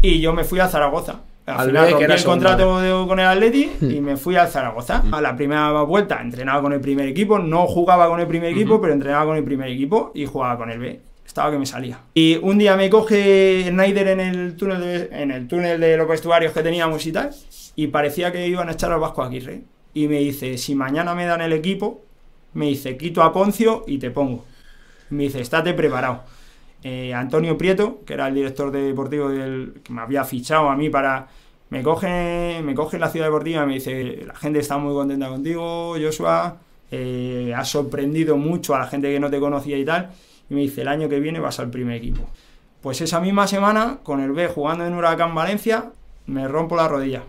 Y yo me fui a Zaragoza. Al, final rompí el contrato con el Atleti hmm. y me fui a Zaragoza. Hmm. A la primera vuelta entrenaba con el primer equipo, no jugaba con el primer equipo, hmm. pero entrenaba con el primer equipo y jugaba con el B. Estaba que me salía. Y un día me coge Snyder en el túnel de, en el túnel de los vestuarios que teníamos y tal, y parecía que iban a echar al Vasco Aguirre. Y me dice, si mañana me dan el equipo, me dice, quito a Poncio y te pongo. Me dice, estate preparado. Eh, Antonio Prieto, que era el director de deportivo del, que me había fichado a mí para... Me coge, me coge la ciudad deportiva y me dice, la gente está muy contenta contigo, Joshua, eh, has sorprendido mucho a la gente que no te conocía y tal, y me dice, el año que viene vas al primer equipo. Pues esa misma semana, con el B jugando en Huracán Valencia, me rompo la rodilla.